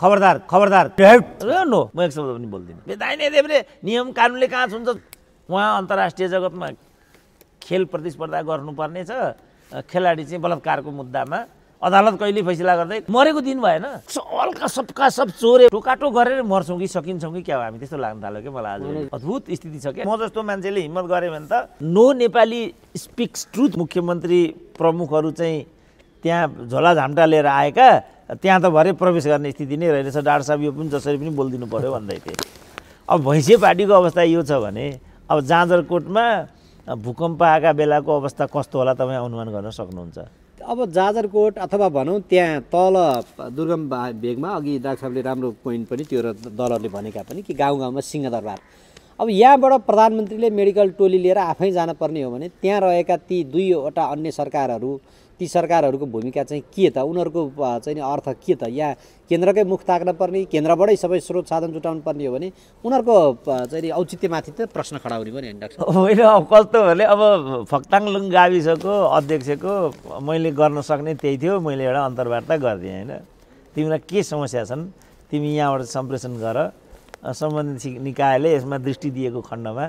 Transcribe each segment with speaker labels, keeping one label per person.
Speaker 1: खबरदार खबरदार नो म एक शब्द पनि बोल्दिनँ नै देवले नियम कानुनले कहाँ हुन्छ उहाँ अन्तर्राष्ट्रिय जगतमा खेल प्रतिस्पर्धा गर्नुपर्ने छ खेलाडी चाहिँ बलात्कारको मुद्दामा अदालत कहिले फैसला गर्दै मरेको दिन भएन हल्का सबका सब चोरे टोकाटो गरेर मर्छौँ कि सकिन्छौँ कि क्या हामी त्यस्तो लाग्न थाल्यो कि मलाई आज अद्भुत स्थिति छ क्या म जस्तो मान्छेले हिम्मत गरेँ भने त नो नेपाली स्पिक्स ट्रुथ मुख्यमन्त्री प्रमुखहरू चाहिँ त्यहाँ झोला झाम्टा लिएर आएका त्यहाँ त भरे प्रवेश गर्ने स्थिति नै रहेछ डाक्टर साहब यो पनि जसरी पनि बोलिदिनु पऱ्यो भन्दै थिए अब भैँसे पार्टीको अवस्था यो छ भने अब जाँजरकोटमा भूकम्प आएका बेलाको अवस्था कस्तो होला तपाईँ अनुमान गर्न
Speaker 2: सक्नुहुन्छ अब जाजरकोट अथवा भनौँ त्यहाँ तल दुर्गम भेगमा अघि डाक्टर साहबले राम्रो पोइन्ट पनि त्यो र दलहरूले भनेका पनि कि गाउँ गाउँमा सिंहदरबार अब यहाँबाट प्रधानमन्त्रीले मेडिकल टोली लिएर आफै जानुपर्ने हो भने त्यहाँ रहेका ती दुईवटा अन्य सरकारहरू ती सरकारहरूको भूमिका चाहिँ के त उनीहरूको चाहिँ अर्थ के त या केन्द्रकै मुख ताक्न पर्ने केन्द्रबाटै सबै स्रोत साधन जुटाउनु पर्ने हो भने उनीहरूको चाहिँ औचित्यमाथि त प्रश्न खडा हुने पनि होइन
Speaker 1: होइन अब कस्तो भने अब फक्ताङलुङ गाविसको अध्यक्षको मैले गर्न सक्ने त्यही थियो मैले एउटा अन्तर्वार्ता गरिदिएँ होइन तिमीलाई के समस्या छन् तिमी यहाँबाट सम्प्रेषण गर सम्बन्धित निकायले यसमा दृष्टि दिएको खण्डमा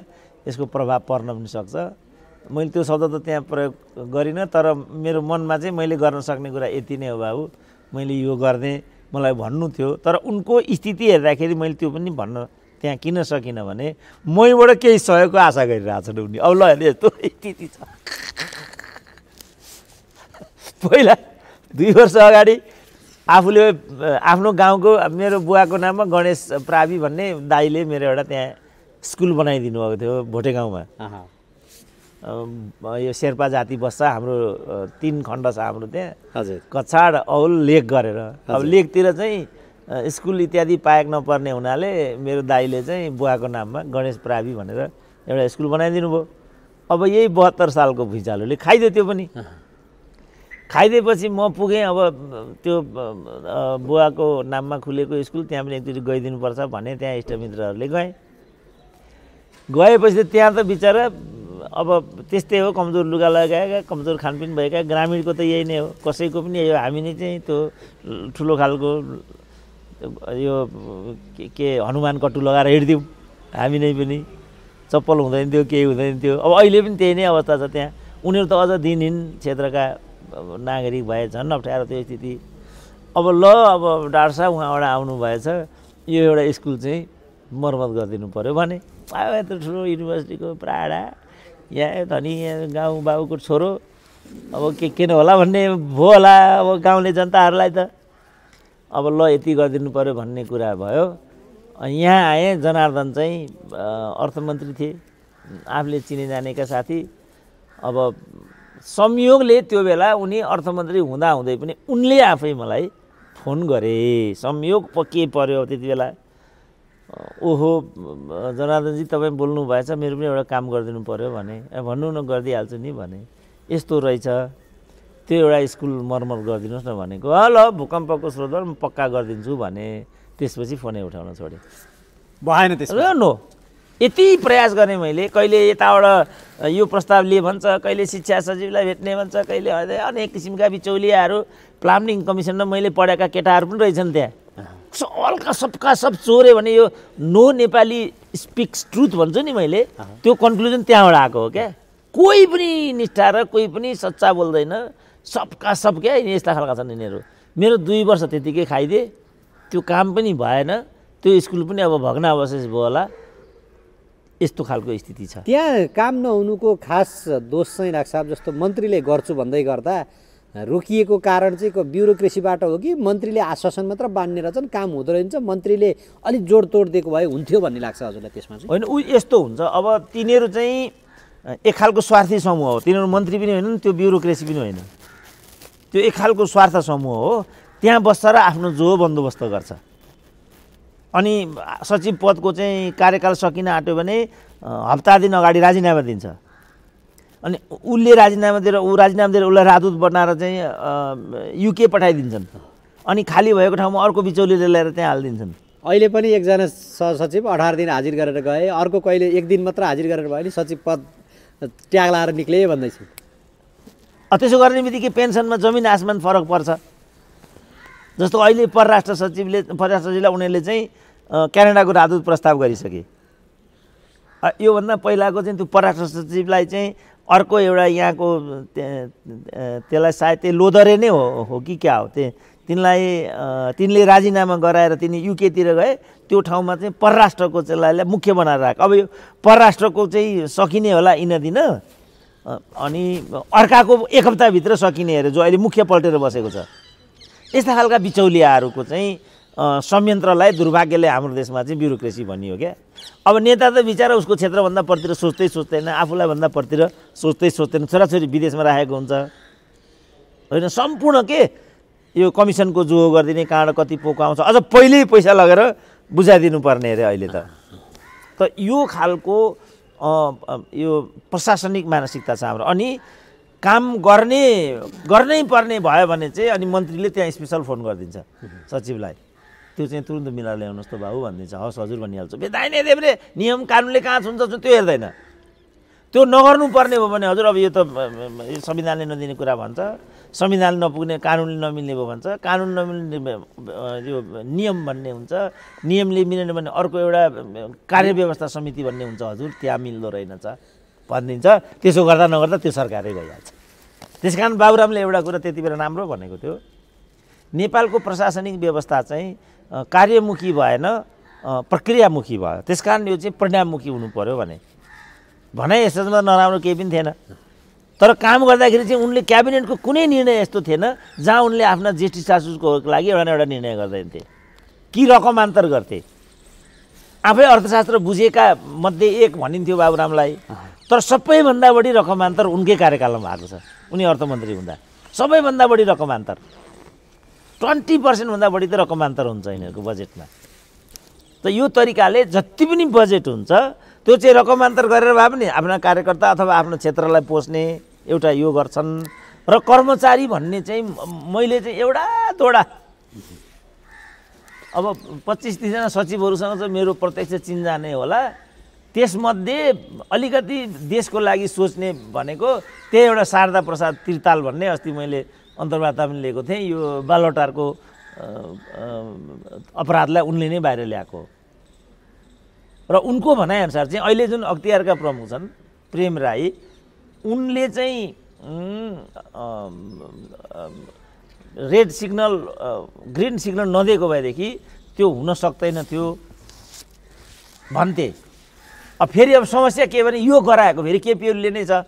Speaker 1: यसको प्रभाव पर्न पनि सक्छ मैले त्यो शब्द त त्यहाँ प्रयोग गरिनँ तर मेरो मनमा चाहिँ मैले गर्न सक्ने कुरा यति नै हो बाबु मैले यो गर्ने मलाई भन्नु थियो तर उनको स्थिति हेर्दाखेरि मैले त्यो पनि भन्न त्यहाँ किन सकिनँ भने मैबाट केही सहयोगको आशा गरिरहेको गरिरहेछन् उनी अब ल हेर यस्तो स्थिति छ पहिला दुई वर्ष अगाडि आफूले आफ्नो गाउँको मेरो बुवाको नाममा गणेश प्रावि भन्ने दाईले मेरो एउटा त्यहाँ स्कुल बनाइदिनु भएको थियो भोटे गाउँमा यो शेर्पा जाति बस्छ हाम्रो तिन खण्ड छ हाम्रो त्यहाँ हजुर कछाड औल लेक गरेर अब लेकतिर चाहिँ स्कुल इत्यादि पाएक नपर्ने हुनाले मेरो दाईले चाहिँ बुवाको नाममा गणेश प्रावि भनेर एउटा स्कुल बनाइदिनु भयो अब यही बहत्तर सालको भुइँचालोले खाइदियो त्यो पनि खाइदिएपछि म पुगेँ अब त्यो बुवाको नाममा खुलेको स्कुल त्यहाँ पनि एकचोटि गइदिनुपर्छ भने त्यहाँ इष्टमित्रहरूले गएँ गएपछि त त्यहाँ त बिचरा अब त्यस्तै हो कमजोर लुगा लगाएका कमजोर खानपिन भएका ग्रामीणको त यही नै हो कसैको पनि यही हो हामी नै चाहिँ त्यो ठुलो खालको यो के हनुमान कट्टु लगाएर हिँड्थ्यौँ हामी नै पनि चप्पल हुँदैन थियो केही हुँदैन थियो अब अहिले पनि त्यही नै अवस्था छ त्यहाँ उनीहरू त अझ दिनहीन क्षेत्रका नागरिक भए झन् अप्ठ्यारो त्यो स्थिति अब ल अब डाक्टर साहब उहाँबाट आउनुभएछ यो एउटा स्कुल चाहिँ मर्मत गरिदिनु पऱ्यो भने यत्रो ठुलो युनिभर्सिटीको प्राडा यहाँ धनी गाउँ बाबुको छोरो अब के किन होला भन्ने भयो होला अब गाउँले जनताहरूलाई त अब ल यति गरिदिनु पऱ्यो भन्ने कुरा भयो यहाँ आएँ जनार्दन चाहिँ अर्थमन्त्री थिए आफूले चिने जानेका साथी अब संयोगले त्यो बेला उनी अर्थमन्त्री हुँदाहुँदै पनि उनले आफै मलाई फोन गरे संयोग पक्के पऱ्यो त्यति बेला ओहो जनार्दनजी तपाईँ बोल्नु भएछ मेरो पनि एउटा काम गरिदिनु पऱ्यो भने ए भन्नु न गरिदिइहाल्छु नि भने यस्तो रहेछ त्यो एउटा स्कुल मर्मर गरिदिनुहोस् न भनेको हल भूकम्पको स्रोत म पक्का गरिदिन्छु भने त्यसपछि फोनै उठाउन छोडेँ भएन त्यसो नो यति प्रयास गरेँ मैले कहिले यताबाट यो प्रस्ताव लिए भन्छ कहिले शिक्षा सचिवलाई भेट्ने भन्छ कहिले अनेक किसिमका बिचौलियाहरू प्लानिङ कमिसनमा मैले पढेका केटाहरू पनि रहेछन् त्यहाँ सबका सबका सब चोऱ्यो भने यो नो नेपाली स्पिक्स ट्रुथ भन्छु नि मैले त्यो कन्क्लुजन त्यहाँबाट आएको हो क्या कोही पनि निष्ठा र कोही पनि सच्चा बोल्दैन सबका सब क्या यस्ता खालका छन् यिनीहरू मेरो दुई वर्ष त्यतिकै खाइदिए त्यो काम पनि भएन त्यो स्कुल पनि अब भग्न अवशेष भयो होला यस्तो खालको स्थिति छ
Speaker 2: त्यहाँ काम नहुनुको खास दोष चाहिँ लाग्छ जस्तो मन्त्रीले गर्छु भन्दै गर्दा रोकिएको कारण चाहिँ ब्युरोक्रेसीबाट हो कि मन्त्रीले आश्वासन मात्र बाँध्ने रहेछन् काम हुँदो रहेछ मन्त्रीले अलिक जोड तोड दिएको भए हुन्थ्यो भन्ने लाग्छ हजुरलाई त्यसमा चाहिँ
Speaker 1: होइन ऊ यस्तो हुन्छ अब तिनीहरू चाहिँ एक खालको स्वार्थी समूह हो तिनीहरू मन्त्री पनि होइनन् त्यो ब्युरोक्रेसी पनि होइन त्यो एक खालको स्वार्थ समूह हो त्यहाँ बस्छ र आफ्नो जो बन्दोबस्त गर्छ अनि सचिव पदको चाहिँ कार्यकाल सकिन आँट्यो भने हप्ता दिन अगाडि राजीनामा दिन्छ अनि उसले राजीनामा दिएर ऊ राजीनामा दिएर उसलाई राजदूत बनाएर चाहिँ युके पठाइदिन्छन् अनि खाली भएको ठाउँमा अर्को बिचौलीले ल्याएर त्यहाँ
Speaker 2: हालिदिन्छन् अहिले पनि एकजना सचिव अठार दिन हाजिर गरेर गए अर्को कहिले एक दिन मात्र हाजिर गरेर भयो नि सचिव पद ट्याग लाएर निक्ले भन्दैछु त्यसो गर्ने बित्तिकै
Speaker 1: पेन्सनमा जमिन आसमान फरक पर्छ जस्तो अहिले परराष्ट्र सचिवले परराष्ट्र सचिवलाई उनीहरूले चाहिँ क्यानाडाको राजदूत प्रस्ताव गरिसके योभन्दा पहिलाको चाहिँ त्यो परराष्ट्र सचिवलाई चाहिँ अर्को एउटा यहाँको त्यसलाई सायद त्यही लोदरे नै हो हो कि क्या हो त्यो तिनलाई तिनले राजीनामा गराएर तिनी युकेतिर गए त्यो ठाउँमा चाहिँ परराष्ट्रको चाहिँ मुख्य बनाएर राख अब यो परराष्ट्रको चाहिँ सकिने होला दिन अनि अर्काको एक हप्ताभित्र सकिने अरे जो अहिले मुख्य पल्टेर बसेको छ यस्ता खालका बिचौलियाहरूको चाहिँ संयन्त्रलाई दुर्भाग्यले हाम्रो देशमा चाहिँ ब्युरोक्रेसी भनियो क्या अब नेता त बिचरा उसको क्षेत्रभन्दा परतिर सोच्दै सोच्दैन आफूलाई भन्दा परतिर सोच्दै सोच्दैन छोराछोरी विदेशमा राखेको हुन्छ होइन सम्पूर्ण के यो कमिसनको जो गरिदिने काँड कति पोको आउँछ अझ पहिल्यै पैसा लगेर बुझाइदिनु पर्ने अरे अहिले त त यो खालको यो प्रशासनिक मानसिकता छ हाम्रो अनि काम गर्ने गर्नै पर्ने भयो भने चाहिँ अनि मन्त्रीले त्यहाँ स्पेसल फोन गरिदिन्छ सचिवलाई त्यो चाहिँ तुरन्त मिलाएर ल्याउनुहोस् त भाउ भनिदिन्छ हस् हजुर भनिहाल्छ बेदाइन देब्रे नियम कानुनले कहाँ हुन्छ त्यो हेर्दैन त्यो नगर्नुपर्ने हो भने हजुर अब यो त संविधानले नदिने कुरा भन्छ संविधानले नपुग्ने कानुनले नमिल्ने भयो भन्छ कानुन नमिल्ने यो नियम भन्ने हुन्छ नियमले मिलेन भने अर्को एउटा कार्यव्यवस्था समिति भन्ने हुन्छ हजुर त्यहाँ मिल्दो रहेनछ भनिदिन्छ त्यसो गर्दा नगर्दा त्यो सरकारै भइहाल्छ त्यस कारण बाबुरामले एउटा कुरा त्यति बेला राम्रो भनेको थियो नेपालको प्रशासनिक व्यवस्था चाहिँ कार्यमुखी भएन प्रक्रियामुखी भयो त्यस कारण यो चाहिँ परिणाममुखी हुनु पऱ्यो भने भनाइ यसमा नराम्रो केही पनि थिएन तर काम गर्दाखेरि चाहिँ उनले क्याबिनेटको कुनै निर्णय यस्तो थिएन जहाँ उनले आफ्ना ज्येष्ठ सासुको लागि एउटा न एउटा निर्णय गर्दैन थिए कि अन्तर गर्थे आफै अर्थशास्त्र बुझेका मध्ये एक भनिन्थ्यो बाबुरामलाई तर सबैभन्दा बढी रकमान्तर उनकै कार्यकालमा भएको छ उनी अर्थमन्त्री हुँदा सबैभन्दा बढी रकमान्तर ट्वेन्टी पर्सेन्टभन्दा बढी त रकमान्तर हुन्छ यिनीहरूको बजेटमा त यो तरिकाले जति पनि बजेट हुन्छ त्यो चाहिँ रकमान्तर गरेर भए पनि आफ्ना कार्यकर्ता अथवा आफ्नो क्षेत्रलाई पोस्ने एउटा यो गर्छन् र कर्मचारी भन्ने चाहिँ मैले चाहिँ एउटा दोडा अब पच्चिस तिसजना सचिवहरूसँग चाहिँ मेरो प्रत्यक्ष चिन्जानै होला त्यसमध्ये अलिकति देशको लागि सोच्ने भनेको त्यही एउटा शारदा प्रसाद त्रिताल भन्ने अस्ति मैले अन्तर्वार्ता पनि लिएको थिएँ यो बालटारको अपराधलाई उनले नै बाहिर ल्याएको र उनको भनाइअनुसार चाहिँ अहिले जुन अख्तियारका प्रमुख छन् प्रेम राई उनले चाहिँ रेड सिग्नल ग्रिन सिग्नल नदिएको भएदेखि त्यो हुन सक्दैन थियो भन्थे अब फेरि अब समस्या के भने यो गराएको फेरि केपिओले नै छ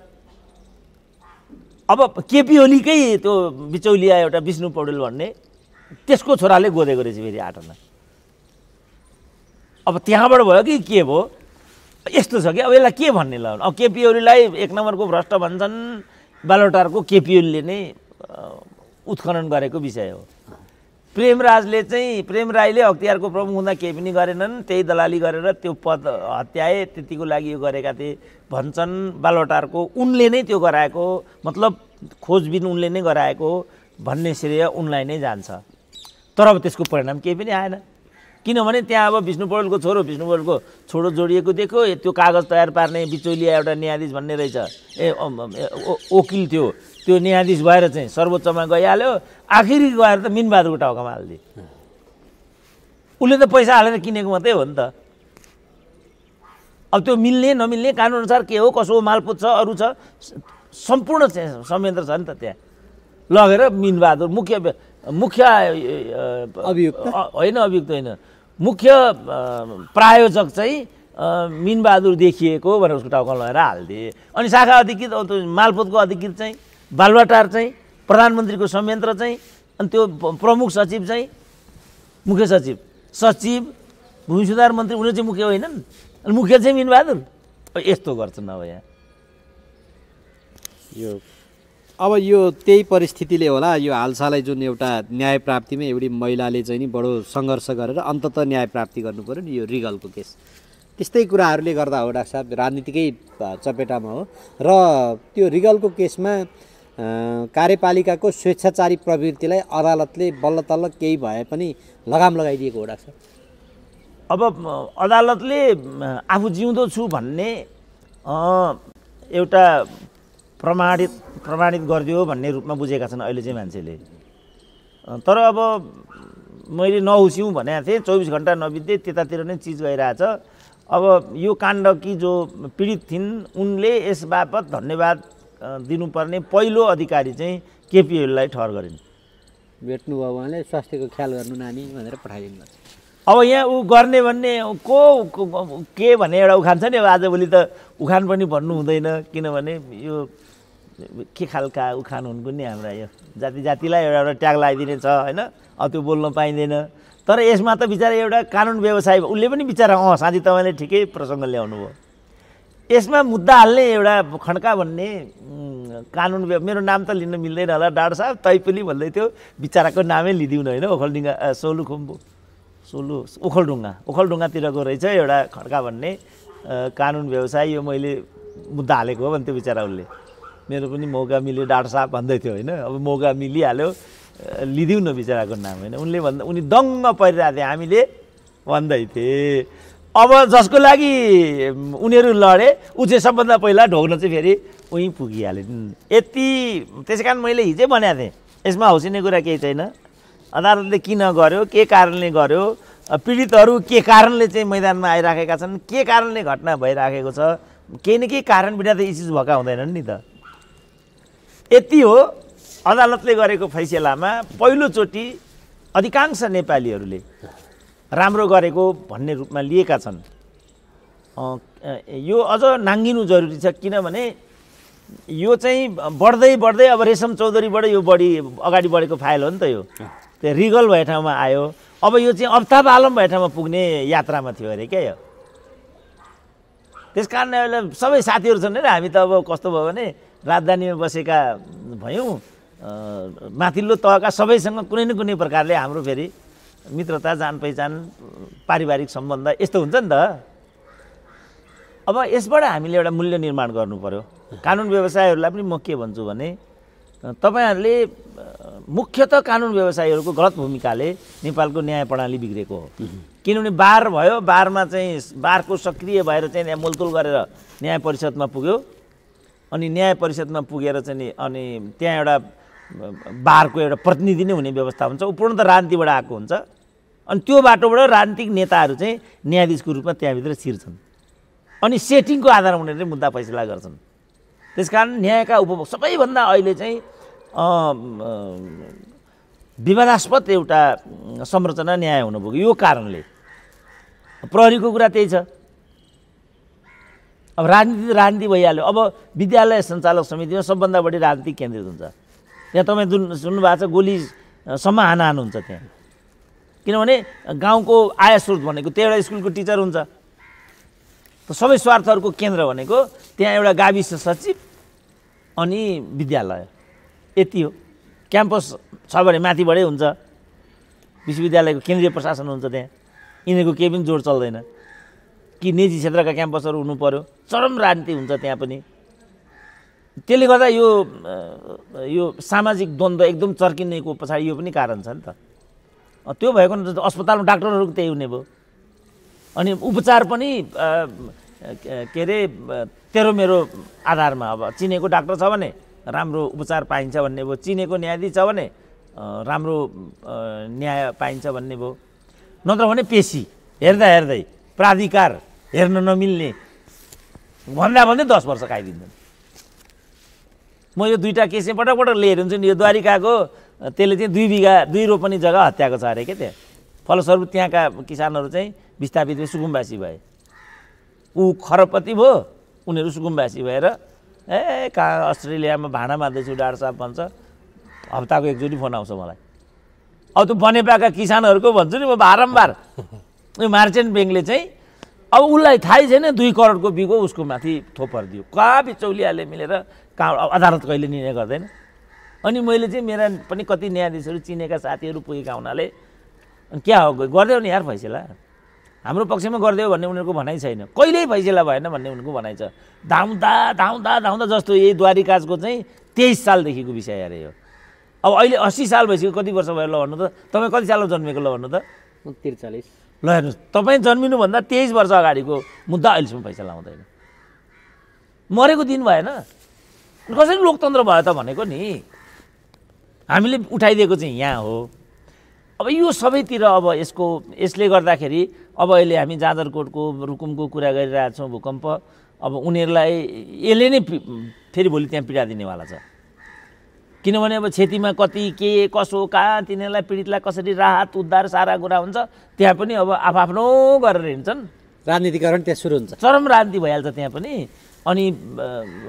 Speaker 1: अब केपी ओलीकै त्यो बिचौलिया एउटा विष्णु पौडेल भन्ने त्यसको छोराले गोदेको रहेछ फेरि आठना अब त्यहाँबाट भयो कि के भयो यस्तो छ कि अब यसलाई के भन्ने ल अब केपी ओलीलाई एक नम्बरको भ्रष्ट भन्छन् बालोटारको केपी ओलीले नै उत्खनन गरेको विषय हो प्रेमराजले चाहिँ प्रेम राईले अख्तियारको प्रमुख हुँदा केही पनि गरेनन् त्यही दलाली गरेर त्यो पद हत्याए त्यतिको लागि यो गरेका थिए भन्छन् बालवटारको उनले नै त्यो गराएको मतलब खोजबिन उनले नै गराएको भन्ने श्रेय उनलाई नै जान्छ तर अब त्यसको परिणाम केही पनि आएन किनभने त्यहाँ अब विष्णु पौडेलको छोरो विष्णु पौडेलको छोरो जोडिएको देख्यो त्यो कागज तयार पार्ने बिचौलिया एउटा न्यायाधीश भन्ने रहेछ ए वकिल थियो त्यो न्यायाधीश भएर चाहिँ सर्वोच्चमा गइहाल्यो आखिरी गएर त मिनबहादुरको टाउकामा हालिदिए उसले त पैसा हालेर किनेको मात्रै हो नि त अब त्यो मिल्ने नमिल्ने कानुनअनुसार के हो कसो मालपोत छ अरू छ सम्पूर्ण संयन्त्र छ नि त त्यहाँ लगेर मिनबहादुर मुख्य मुख्य अभियुक्त होइन अभियुक्त होइन मुख्य प्रायोजक चाहिँ मिनबहादुर देखिएको भनेर उसको टाउको लगाएर हालिदिए अनि शाखा अधिकृत मालपुतको अधिकृत चाहिँ बालुवाटार चाहिँ प्रधानमन्त्रीको संयन्त्र चाहिँ अनि त्यो प्रमुख सचिव चाहिँ मुख्य सचिव सचिव भूमि सुधार मन्त्री उनी चाहिँ मुख्य होइनन् अनि मुख्य चाहिँ मिनबहादुर यस्तो गर्छन् अब यहाँ यो
Speaker 2: अब यो त्यही परिस्थितिले होला यो हालसालै जुन एउटा न्याय प्राप्तिमै एउटी महिलाले चाहिँ नि बडो सङ्घर्ष गरेर अन्तत न्याय प्राप्ति गर्नुपऱ्यो नि यो रिगलको केस त्यस्तै कुराहरूले गर्दा हो डाक्टर साहब राजनीतिकै चपेटामा हो र त्यो रिगलको केसमा कार्यपालिकाको स्वेच्छाचारी प्रवृत्तिलाई अदालतले बल्ल तल्ल केही भए पनि लगाम लगाइदिएको हो डाक्टर
Speaker 1: अब अदालतले आफू जिउँदो छु भन्ने एउटा प्रमाणित प्रमाणित गरिदियो भन्ने रूपमा बुझेका छन् अहिले चाहिँ मान्छेले तर अब मैले नहुस्यौँ भनेको थिएँ चौबिस घन्टा नबित्दै त्यतातिर नै चिज गइरहेछ अब यो काण्ड कि जो पीडित थिइन् उनले यस बापत धन्यवाद दिनुपर्ने पहिलो अधिकारी चाहिँ केपिएललाई ठहर गरिन्
Speaker 2: भेट्नुभयो उहाँले स्वास्थ्यको ख्याल गर्नु नानी भनेर पठाइदिनु
Speaker 1: अब यहाँ ऊ गर्ने भन्ने को के भन्ने एउटा उखान छ नि अब आजभोलि त उखान पनि भन्नु हुँदैन किनभने यो के खालका उखान हुन् नि हाम्रा यो जाति जातिलाई एउटा एउटा ट्याग लगाइदिने छ होइन अब त्यो बोल्न पाइँदैन तर यसमा त बिचरा एउटा कानुन व्यवसाय उसले पनि बिचरा अँ साँधी तपाईँले ठिकै प्रसङ्ग ल्याउनु भयो त्यसमा मुद्दा हाल्ने एउटा खड्का भन्ने कानुन मेरो नाम त लिन मिल्दैन होला डाडा साहब तैपुली भन्दै थियो बिचराको नामै न होइन ओखलडुङ्गा सोलु खुम्बु सोलु ओखलढुङ्गा ओखलढुङ्गातिर रहेछ एउटा खड्का भन्ने कानुन व्यवसाय यो मैले मुद्दा हालेको हो भन्थ्यो बिचरा उसले मेरो पनि मौका मिल्यो डाक्टर साहब भन्दै थियो होइन अब मौका मिलिहाल्यो लिदिउँ न बिचराको नाम होइन उनले भन्दा उनी दङ्ग परिरहेको थिए हामीले भन्दै थिए अब जसको लागि उनीहरू लडे ऊ चाहिँ सबभन्दा पहिला ढोग्न चाहिँ फेरि उहीँ पुगिहाले यति त्यसै कारण मैले हिजै भनेको थिएँ यसमा हौसिने कुरा केही छैन अदालतले किन गर्यो के कारणले गर्यो पीडितहरू के कारणले चाहिँ मैदानमा आइराखेका छन् के कारणले घटना भइराखेको छ केही न केही कारण बिना त यी चिज भएका हुँदैनन् नि त यति हो अदालतले गरेको फैसलामा पहिलोचोटि अधिकांश नेपालीहरूले राम्रो गरेको भन्ने रूपमा लिएका छन् यो अझ नाङ्गिनु जरुरी छ किनभने यो चाहिँ बढ्दै बढ्दै अब रेशम चौधरीबाट यो बढी अगाडि बढेको फाइल हो नि त यो त्यो रिगल भए ठाउँमा आयो अब यो चाहिँ अफ्ताब आलम भए ठाउँमा पुग्ने यात्रामा थियो अरे क्या यो त्यस कारण सबै साथीहरू छन् होइन हामी त अब कस्तो भयो भने राजधानीमा बसेका भयौँ माथिल्लो तहका सबैसँग कुनै न कुनै प्रकारले हाम्रो फेरि मित्रता जान पहिचान पारिवारिक सम्बन्ध यस्तो हुन्छ नि त अब यसबाट हामीले एउटा मूल्य निर्माण गर्नु पऱ्यो कानुन व्यवसायहरूलाई पनि म के भन्छु भने तपाईँहरूले मुख्यत कानुन व्यवसायीहरूको गलत भूमिकाले नेपालको न्याय प्रणाली बिग्रेको हो किनभने बार भयो बारमा चाहिँ बारको सक्रिय भएर चाहिँ त्यहाँ मोलतोल गरेर न्याय परिषदमा पुग्यो अनि न्याय परिषदमा पुगेर चाहिँ नि अनि त्यहाँ एउटा बारको एउटा प्रतिनिधि नै हुने व्यवस्था हुन्छ ऊ पूर्ण त राजनीतिबाट आएको हुन्छ अनि त्यो बाटोबाट राजनीतिक नेताहरू चाहिँ न्यायाधीशको रूपमा त्यहाँभित्र छिर्छन् अनि सेटिङको आधारमा उनीहरूले मुद्दा फैसला गर्छन् त्यस कारण न्यायका उपभोग सबैभन्दा अहिले चाहिँ विवादास्पद एउटा संरचना न्याय हुनुभयो यो कारणले प्रहरीको कुरा त्यही छ अब राजनीति त राजनीति भइहाल्यो अब विद्यालय सञ्चालक समितिमा सबभन्दा बढी राजनीति केन्द्रित हुन्छ त्यहाँ तपाईँ जुन सुन्नुभएको छ गोलीसम्म हानाहान हुन्छ त्यहाँ किनभने गाउँको आय स्रोत भनेको त्यो एउटा स्कुलको टिचर हुन्छ त सबै स्वार्थहरूको केन्द्र भनेको त्यहाँ एउटा गाविस सचिव अनि विद्यालय यति हो क्याम्पस छ भने माथिबाटै हुन्छ विश्वविद्यालयको केन्द्रीय प्रशासन हुन्छ त्यहाँ यिनीहरूको केही पनि जोड चल्दैन कि निजी क्षेत्रका क्याम्पसहरू हुनु पऱ्यो चरम राजनीति हुन्छ त्यहाँ पनि त्यसले गर्दा यो यो सामाजिक द्वन्द्व एकदम चर्किनेको पछाडि यो पनि कारण छ नि त त्यो भएको अस्पतालमा डाक्टरहरू त्यही हुने भयो अनि उपचार पनि के अरे तेरो मेरो आधारमा अब चिनेको डाक्टर छ भने राम्रो उपचार पाइन्छ भन्ने भयो चिनेको न्यायाधीश छ भने राम्रो न्याय पाइन्छ भन्ने भयो नत्र भने पेसी हेर्दा हेर्दै प्राधिकार हेर्न नमिल्ने भन्दा भन्दै दस वर्ष खाइदिन्छन् म यो दुईवटा केसै पटक पटक लिएर हुन्छु नि यो द्वारिकाको त्यसले चाहिँ दुई बिघा दुई रोपनी जग्गा हत्याएको छ अरे के त्यहाँ फलस्वरूप त्यहाँका किसानहरू चाहिँ विस्थापित भए सुकुम्बासी भए ऊ खरपति भयो उनीहरू सुकुम्बासी भएर ए कहाँ अस्ट्रेलियामा भाँडा मार्दैछु डाक्टर साहब भन्छ हप्ताको एकचोटि फोन आउँछ मलाई अब त्यो बनेपाका किसानहरूको भन्छु नि म बारम्बार यो मार्चेन्ट ब्याङ्कले चाहिँ अब उसलाई थाहै छैन दुई करोडको बिगो उसको माथि थोपर दियो कहाँ बिचौलियाले मिलेर कहाँ अदालत कहिले निर्णय गर्दैन अनि मैले चाहिँ मेरा पनि कति न्यायाधीशहरू चिनेका साथीहरू पुगेका हुनाले क्या हो गरिदेऊ नि यार फैसला हाम्रो पक्षमा गरिदेऊ भन्ने उनीहरूको भनाइ छैन कहिल्यै फैसला भएन भन्ने उनीहरूको भनाइ छ धाउँदा धाउँदा धाउँदा जस्तो यही द्वारिकाजको चाहिँ तेइस सालदेखिको विषय अरे यो अब अहिले अस्सी साल भइसक्यो कति वर्ष भयो ल भन्नु त तपाईँ कति सालमा जन्मेको ल भन्नु त त्रिचालिस ल हेर्नुहोस् तपाईँ जन्मिनुभन्दा तेइस वर्ष अगाडिको मुद्दा अहिलेसम्म फैसला आउँदैन मरेको दिन भएन कसरी लोकतन्त्र भयो त भनेको नि हामीले उठाइदिएको चाहिँ यहाँ हो अब यो सबैतिर अब यसको यसले गर्दाखेरि अब अहिले हामी जाँदरकोटको रुकुमको कुरा गरिरहेछौँ भूकम्प अब उनीहरूलाई यसले नै फेरि भोलि त्यहाँ पीडा दिनेवाला छ किनभने अब क्षतिमा कति के कसो कहाँ तिनीहरूलाई पीडितलाई कसरी राहत उद्धार सारा कुरा हुन्छ त्यहाँ पनि अब आफ्नो गरेर हिँड्छन् राजनीतिकरण त्यहाँ सुरु हुन्छ चरम राजनीति भइहाल्छ त्यहाँ पनि अनि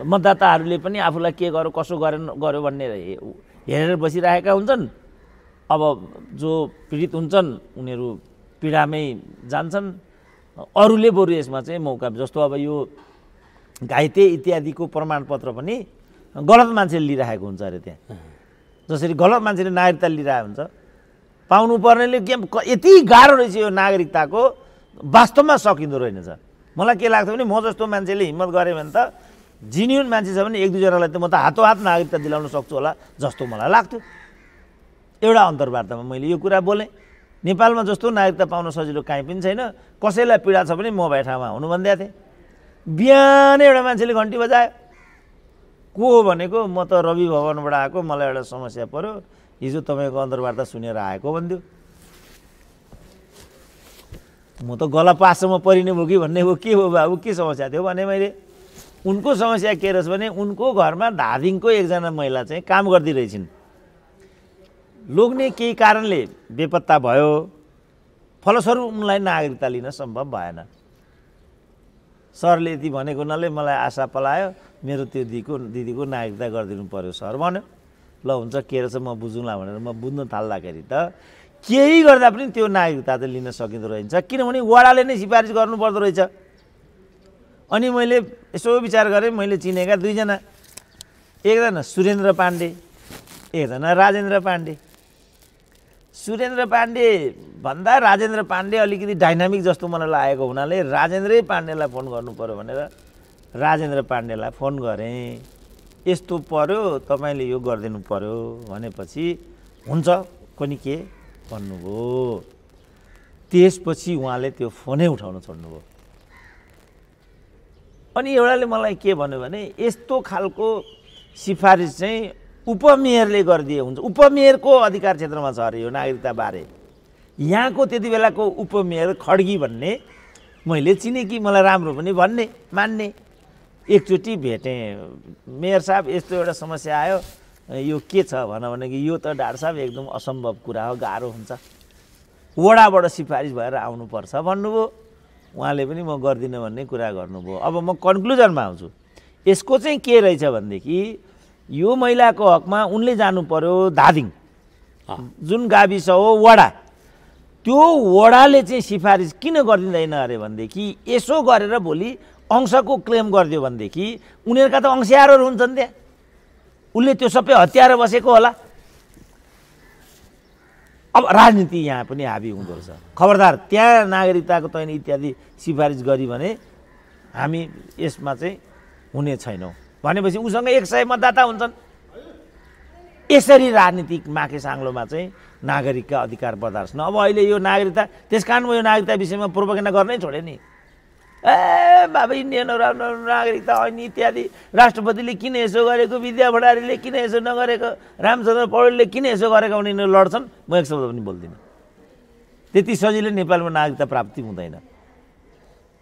Speaker 1: मतदाताहरूले पनि आफूलाई के गर्यो कसो गरेन गर्यो भन्ने हेरेर बसिरहेका हुन्छन् अब जो पीडित हुन्छन् उनीहरू पीडामै जान्छन् अरूले बरु यसमा चाहिँ मौका जस्तो अब यो घाइते इत्यादिको प्रमाणपत्र पनि गलत मान्छेले लिइरहेको हुन्छ अरे त्यहाँ जसरी गलत मान्छेले नागरिकता लिइरहेको हुन्छ पाउनुपर्नेले के यति गाह्रो रहेछ यो नागरिकताको वास्तवमा सकिँदो रहेनछ मलाई के लाग्छ भने म जस्तो मान्छेले हिम्मत गऱ्यो भने त जिन्युन मान्छे छ भने एक दुईजनालाई त म त हातो हात नागरिकता दिलाउन सक्छु होला जस्तो मलाई लाग्थ्यो एउटा अन्तर्वार्तामा मैले यो कुरा बोलेँ नेपालमा जस्तो नागरिकता पाउन सजिलो काहीँ पनि छैन कसैलाई पीडा छ भने म भए ठाउँमा हुनु भनिदिएको थिएँ बिहानै एउटा मान्छेले घन्टी बजायो को हो भनेको म त रवि भवनबाट आएको मलाई एउटा समस्या पऱ्यो हिजो तपाईँको अन्तर्वार्ता सुनेर आएको भनिदियो म त गला पासम्म परिने हो कि भन्ने हो के हो बाबु के समस्या थियो भने मैले उनको समस्या के रहेछ भने उनको घरमा धादिङको एकजना महिला चाहिँ काम गरिदिरहेछन् लोग्ने केही कारणले बेपत्ता भयो फलस्वरूप उनलाई नागरिकता लिन सम्भव भएन सरले यति भनेको हुनाले मलाई आशा पलायो मेरो त्यो दिदीको दिदीको नागरिकता गरिदिनु पर्यो सर भन्यो ल हुन्छ के रहेछ म बुझौँला भनेर म बुझ्न थाल्दाखेरि त केही गर्दा पनि त्यो नागरिकता त लिन सकिँदो रहेछ किनभने वडाले नै सिफारिस गर्नुपर्दो रहेछ अनि मैले यसो विचार गरेँ मैले चिनेका दुईजना एकजना सुरेन्द्र पाण्डे एकजना राजेन्द्र पाण्डे सुरेन्द्र पाण्डे भन्दा राजेन्द्र पाण्डे अलिकति डाइनामिक जस्तो मलाई लागेको हुनाले राजेन्द्रै पाण्डेलाई फोन गर्नु पऱ्यो भनेर राजेन्द्र पाण्डेलाई फोन गरेँ यस्तो पऱ्यो तपाईँले यो गरिदिनु पऱ्यो भनेपछि हुन्छ पनि के भन्नुभयो त्यसपछि उहाँले त्यो फोनै उठाउन छोड्नुभयो अनि एउटाले मलाई के भन्यो भने यस्तो खालको सिफारिस चाहिँ उपमेयरले गरिदिए हुन्छ उपमेयरको अधिकार क्षेत्रमा छ अरे यो नागरिकताबारे यहाँको त्यति बेलाको उपमेयर खड्गी भन्ने मैले कि मलाई राम्रो पनि भन्ने मान्ने एकचोटि भेटेँ मेयर साहब यस्तो एउटा समस्या आयो यो के छ भन भने कि यो त डाक्टर साहब एकदम असम्भव कुरा हो गाह्रो हुन्छ वडाबाट सिफारिस भएर आउनुपर्छ भन्नुभयो उहाँले पनि म गर्दिनँ भन्ने कुरा गर्नुभयो अब म कन्क्लुजनमा आउँछु यसको चाहिँ के रहेछ भनेदेखि यो महिलाको हकमा उनले जानु पर्यो धादिङ जुन गाविस हो वडा त्यो वडाले चाहिँ सिफारिस किन गरिदिँदैन अरे भनेदेखि यसो गरेर भोलि अंशको क्लेम गरिदियो भनेदेखि उनीहरूका त अंश्यारोहरू हुन्छन् त्यहाँ उसले त्यो सबै हतियार बसेको होला अब राजनीति यहाँ पनि हाबी हुँदो रहेछ खबरदार त्यहाँ नागरिकताको तैन इत्यादि सिफारिस गरी भने हामी यसमा चाहिँ हुने छैनौँ भनेपछि उसँग एक सय मतदाता हुन्छन् यसरी राजनीतिक माके साङ्लोमा चाहिँ नागरिकका अधिकार बदार्छन् अब अहिले यो नागरिकता त्यस कारण म यो नागरिकता विषयमा पूर्वकेन्द्र गर्नै छोडेँ नि ए बाबा इन्डियनहरू आफ्नो नागरिकता ऐन इत्यादि राष्ट्रपतिले किन यसो गरेको विद्या भण्डारीले किन यसो नगरेको रामचन्द्र पौडेलले किन यसो गरेको भने यिनीहरू लड्छन् म एक शब्द पनि बोल्दिनँ त्यति सजिलै नेपालमा नागरिकता प्राप्ति हुँदैन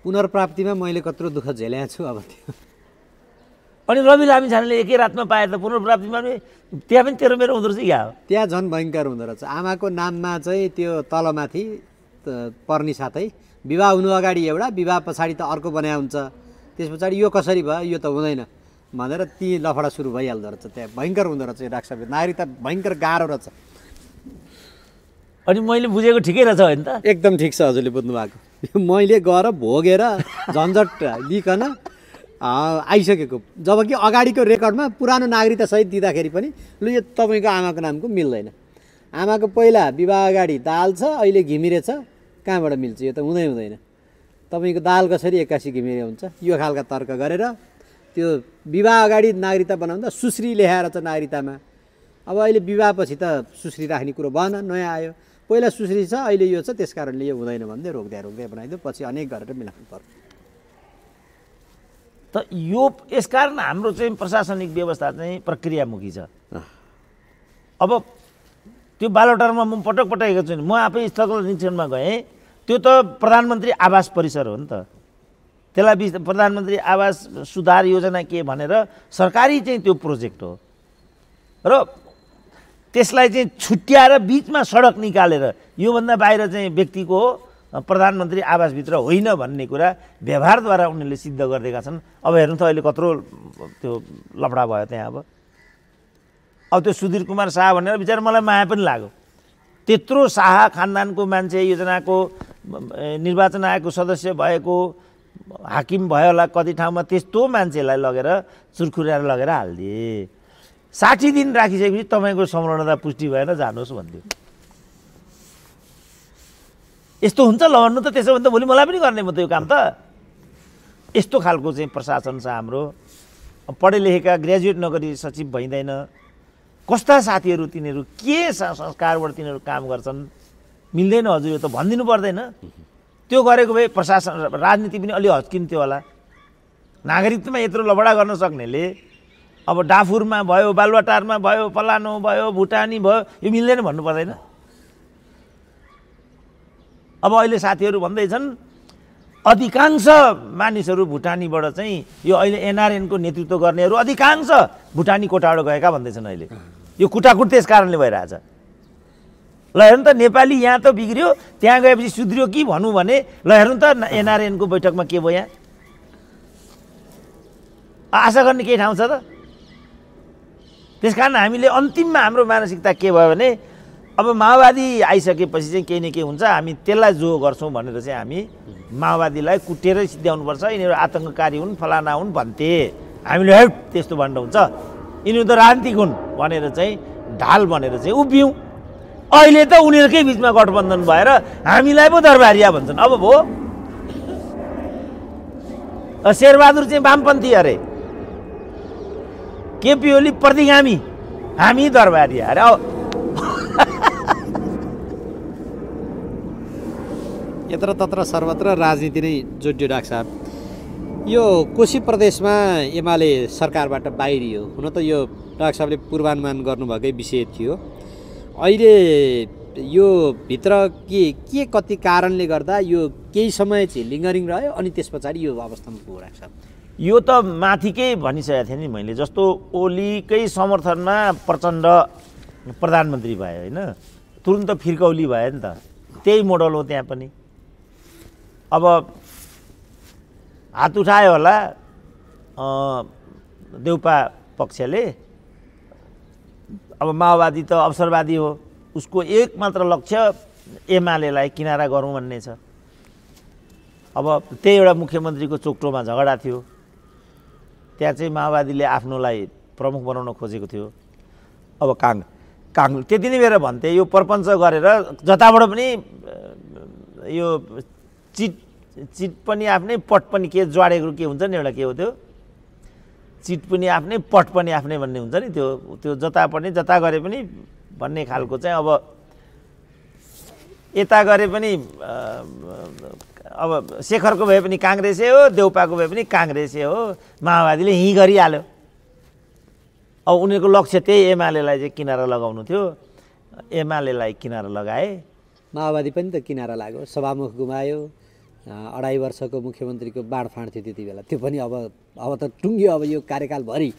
Speaker 1: पुनर्प्राप्तिमा मैले कत्रो दुःख झेल्या छु अब त्यो अनि रवि लामी छानेले एकै रातमा पाए त पुनर्प्राप्तिमा पनि त्यहाँ पनि तेरो मेरो हुँदो रहेछ या
Speaker 2: हो त्यहाँ झन् भयङ्कर हुँदो रहेछ आमाको नाममा चाहिँ त्यो तलमाथि पर्ने साथै विवाह हुनु अगाडि एउटा विवाह पछाडि त अर्को बनाए हुन्छ त्यस पछाडि यो कसरी भयो यो त हुँदैन भनेर ती लफडा सुरु भइहाल्दो रहेछ त्यहाँ भयङ्कर हुँदो रहेछ यो नारी नागरिकता भयङ्कर गाह्रो रहेछ अनि मैले बुझेको ठिकै रहेछ होइन त एकदम ठिक छ हजुरले बुझ्नु भएको मैले गएर भोगेर झन्झट लिकन आइसकेको जब कि अगाडिको रेकर्डमा पुरानो नागरिकतासहित दिँदाखेरि पनि लु यो तपाईँको आमाको नामको मिल्दैन आमाको पहिला विवाह अगाडि दाल छ अहिले घिमिरे छ कहाँबाट मिल्छ यो त हुँदै हुँदैन तपाईँको दाल कसरी एक्कासी घिमिरे हुन्छ यो खालका तर्क गरेर त्यो विवाह अगाडि नागरिकता बनाउँदा सुश्री लेखाएर चाहिँ नागरिकतामा अब अहिले विवाहपछि त सुश्री राख्ने कुरो भएन नयाँ आयो पहिला सुश्री छ अहिले यो छ त्यस कारणले यो हुँदैन भन्दै रोक्दै रोक्दै बनाइदियो पछि अनेक गरेर मिलाउनु पर्यो त यो
Speaker 1: यसकारण हाम्रो चाहिँ प्रशासनिक व्यवस्था चाहिँ प्रक्रियामुखी छ अब त्यो बालोटारमा म पटक पटाएको छु म आफै स्थल निरीक्षणमा गएँ त्यो त प्रधानमन्त्री आवास परिसर हो नि त त्यसलाई बिच प्रधानमन्त्री आवास सुधार योजना के भनेर सरकारी चाहिँ त्यो प्रोजेक्ट हो र त्यसलाई चाहिँ छुट्याएर बिचमा सडक निकालेर योभन्दा बाहिर चाहिँ व्यक्तिको प्रधानमन्त्री आवासभित्र होइन भन्ने कुरा व्यवहारद्वारा उनीहरूले सिद्ध गरिदिएका छन् अब हेर्नु त अहिले कत्रो त्यो लफडा भयो त्यहाँ अब अब त्यो सुधीर कुमार शाह भनेर विचार मलाई माया पनि लाग्यो त्यत्रो शाह खानदानको मान्छे योजनाको निर्वाचन आयोगको सदस्य भएको हाकिम भयो होला कति ठाउँमा त्यस्तो मान्छेलाई लगेर चुरखुराएर लगेर हालिदिए साठी दिन राखिसकेपछि तपाईँको संलग्नता पुष्टि भएन जानुहोस् भनिदियो यस्तो हुन्छ ल भन्नु त त्यसो भने त भोलि मलाई पनि गर्ने म त यो काम त यस्तो खालको चाहिँ प्रशासन छ हाम्रो पढे लेखेका ग्रेजुएट नगरी सचिव भइँदैन कस्ता साथीहरू तिनीहरू के संस्कारबाट तिनीहरू काम गर्छन् मिल्दैन हजुर यो त भनिदिनु पर्दैन त्यो गरेको भए प्रशासन राजनीति पनि अलि हत्किन्थ्यो होला नागरिकमा यत्रो लबडा गर्न सक्नेले अब डाफुरमा भयो बालुवाटारमा भयो पलानो भयो भुटानी भयो यो मिल्दैन भन्नु पर्दैन अब अहिले साथीहरू भन्दैछन् अधिकांश मानिसहरू भुटानीबाट चाहिँ यो अहिले एनआरएनको नेतृत्व गर्नेहरू अधिकांश भुटानी कोटाबाट गएका भन्दैछन् अहिले यो कुटाकुट त्यस कारणले भइरहेछ ल हेर्नु त नेपाली यहाँ त बिग्रियो त्यहाँ गएपछि सुध्रियो कि भनौँ भने ल हेर्नु त एनआरएनको बैठकमा के भयो यहाँ आशा गर्ने केही ठाउँ छ त त्यस कारण हामीले अन्तिममा हाम्रो मानसिकता के भयो भने अब माओवादी आइसकेपछि चाहिँ केही न केही हुन्छ हामी त्यसलाई जो गर्छौँ भनेर चाहिँ हामी माओवादीलाई कुटेरै सिद्ध्याउनुपर्छ यिनीहरू आतङ्ककारी हुन् फलाना हुन् भन्थे हामीले हेट त्यस्तो भन्नु हुन्छ यिनीहरू त राजनीतिक हुन् भनेर चाहिँ ढाल भनेर चाहिँ उभियौँ अहिले त उनीहरूकै बिचमा गठबन्धन भएर हामीलाई पो दरबारिया भन्छन् अब भयो शेरबहादुर चाहिँ वामपन्थी अरे केपी ओली प्रतिगामी हामी दरबारिया अरे अब
Speaker 2: यत्र तत्र सर्वत्र राजनीति नै जोडियो डाक्टर साहब यो कोशी प्रदेशमा एमाले सरकारबाट बाहिरियो हुन त यो डाक्टर साहबले पूर्वानुमान गर्नुभएकै विषय थियो अहिले यो भित्र के के कति कारणले गर्दा यो केही समय चाहिँ लिङ्गरिङ रह्यो अनि त्यस पछाडि यो अवस्थामा पुग्यो डाक्टर साहब यो त माथिकै
Speaker 1: भनिसकेको थिएँ नि मैले जस्तो ओलीकै समर्थनमा प्रचण्ड प्रधानमन्त्री भए होइन तुरुन्त फिर्कौली भयो नि त त्यही मोडल हो त्यहाँ पनि अब हात उठायो होला देउपा पक्षले अब माओवादी त अवसरवादी हो उसको एक मात्र लक्ष्य एमालेलाई किनारा गरौँ भन्ने छ अब त्यही एउटा मुख्यमन्त्रीको चोक्टोमा झगडा थियो त्यहाँ चाहिँ माओवादीले आफ्नोलाई प्रमुख बनाउन खोजेको थियो अब काङ काङ त्यति नै बेर भन्थे यो प्रपञ्च गरेर जताबाट पनि यो चिट चिट पनि आफ्नै पट पनि के जडेको के हुन्छ नि एउटा के हो त्यो चिट पनि आफ्नै पट पनि आफ्नै भन्ने हुन्छ नि त्यो त्यो जता पनि जता गरे पनि भन्ने खालको चाहिँ अब यता गरे पनि अब शेखरको भए पनि काङ्ग्रेसै हो देउपाको भए पनि काङ्ग्रेसै हो माओवादीले हिँ गरिहाल्यो अब उनीहरूको लक्ष्य त्यही एमालेलाई चाहिँ किनारा लगाउनु थियो
Speaker 2: एमालेलाई किनारा लगाए माओवादी पनि त किनारा लाग्यो सभामुख गुमायो अढाई वर्षको मुख्यमन्त्रीको बाँडफाँड थियो त्यति बेला त्यो पनि अब अब त टुङ्गियो अब यो कार्यकालभरि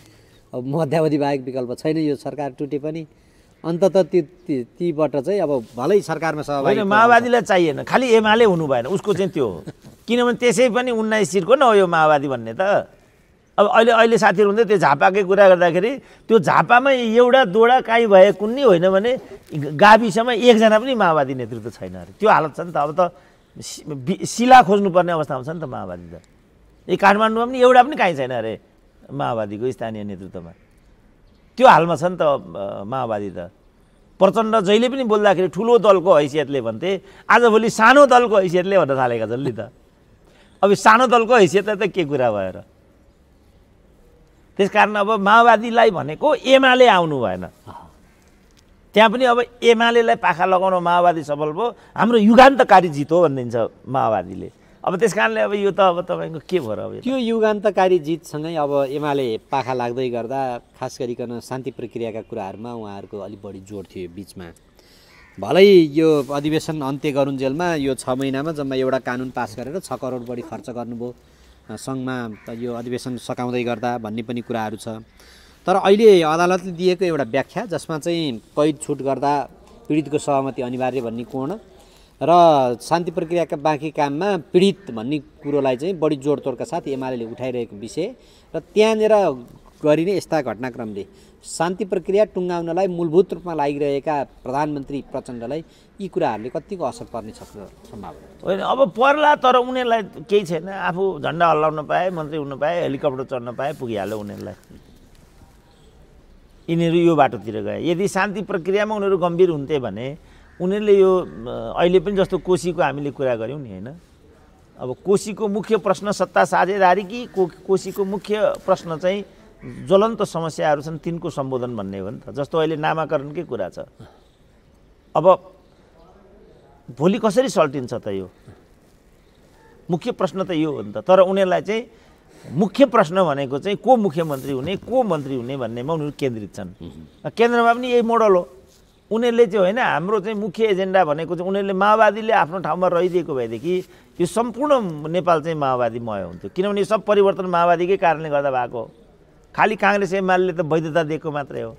Speaker 2: अब मध्यावधि बाहेक विकल्प छैन यो सरकार टुटे पनि अन्तत त्यो तीबाट चाहिँ अब भलै सरकारमा सहभागी
Speaker 1: माओवादीलाई चाहिएन खालि एमाले हुनु भएन उसको चाहिँ त्यो किनभने त्यसै पनि उन्नाइस सिटको न हो यो माओवादी भन्ने त अब अहिले अहिले साथीहरू हुँदै त्यो झापाकै कुरा गर्दाखेरि त्यो झापामा एउटा दोडा काहीँ भए कुन्नी होइन भने गाविसमा एकजना पनि माओवादी नेतृत्व छैन अरे त्यो हालत छ नि त अब त शिला खोज्नुपर्ने अवस्था हुन्छ नि त माओवादी त ए काठमाडौँमा पनि एउटा पनि काहीँ छैन अरे माओवादीको स्थानीय नेतृत्वमा त्यो हालमा छ नि त माओवादी त प्रचण्ड जहिले पनि बोल्दाखेरि ठुलो दलको हैसियतले भन्थे आजभोलि सानो दलको हैसियतले भन्न थालेका छन् नि त अब सानो दलको हैसियत त के कुरा भएर कारण अब माओवादीलाई भनेको एमाले आउनु भएन त्यहाँ पनि अब एमालेलाई पाखा लगाउन माओवादी सफल भयो हाम्रो युगान्तकारी जित हो भनिदिन्छ माओवादीले अब त्यस कारणले अब यो त अब तपाईँको के भयो अब
Speaker 2: त्यो युगान्तकारी जितसँगै अब एमाले पाखा लाग्दै गर्दा खास गरिकन शान्ति प्रक्रियाका कुराहरूमा उहाँहरूको अलिक बढी जोड थियो बिचमा भलै यो अधिवेशन अन्त्य गरुन्जेलमा यो छ महिनामा जम्मा एउटा कानुन पास गरेर छ करोड बढी खर्च गर्नुभयो सङ्घमा यो अधिवेशन सकाउँदै गर्दा भन्ने पनि कुराहरू छ तर अहिले अदालतले दिएको एउटा व्याख्या जसमा चाहिँ कैद छुट गर्दा पीडितको सहमति अनिवार्य भन्ने कोण र शान्ति प्रक्रियाका बाँकी काममा पीडित भन्ने कुरोलाई चाहिँ बढी जोडतोडका साथ एमाले उठाइरहेको विषय र त्यहाँनिर गरिने यस्ता घटनाक्रमले शान्ति प्रक्रिया टुङ्गाउनलाई मूलभूत रूपमा लागिरहेका प्रधानमन्त्री प्रचण्डलाई यी कुराहरूले कतिको असर पर्ने सम्भावना होइन अब
Speaker 1: पर्ला तर उनीहरूलाई केही छैन आफू झन्डा हल्लाउन पाए मन्त्री हुन पाए हेलिकप्टर चढ्न पाए पुगिहाल्यो उनीहरूलाई यिनीहरू यो बाटोतिर गए यदि शान्ति प्रक्रियामा उनीहरू गम्भीर हुन्थे भने उनीहरूले यो अहिले पनि जस्तो कोशीको हामीले कुरा गऱ्यौँ नि होइन अब कोशीको मुख्य प्रश्न सत्ता साझेदारी कि को कोशीको मुख्य प्रश्न चाहिँ ज्वलन्त समस्याहरू छन् तिनको सम्बोधन भन्ने हो नि त जस्तो अहिले नामाकरणकै कुरा छ अब भोलि कसरी सल्टिन्छ त यो मुख्य प्रश्न त यो हो नि त तर उनीहरूलाई चाहिँ मुख्य प्रश्न भनेको चाहिँ को मुख्यमन्त्री हुने को मन्त्री हुने भन्नेमा उनीहरू केन्द्रित छन् केन्द्रमा पनि यही मोडल हो उनीहरूले चाहिँ होइन हाम्रो चाहिँ मुख्य एजेन्डा भनेको चाहिँ उनीहरूले माओवादीले आफ्नो ठाउँमा रहिदिएको भएदेखि यो सम्पूर्ण नेपाल चाहिँ माओवादीमय हुन्थ्यो किनभने यो सब परिवर्तन माओवादीकै कारणले गर्दा भएको हो खालि काङ्ग्रेस एमाले त वैधता दिएको मात्रै हो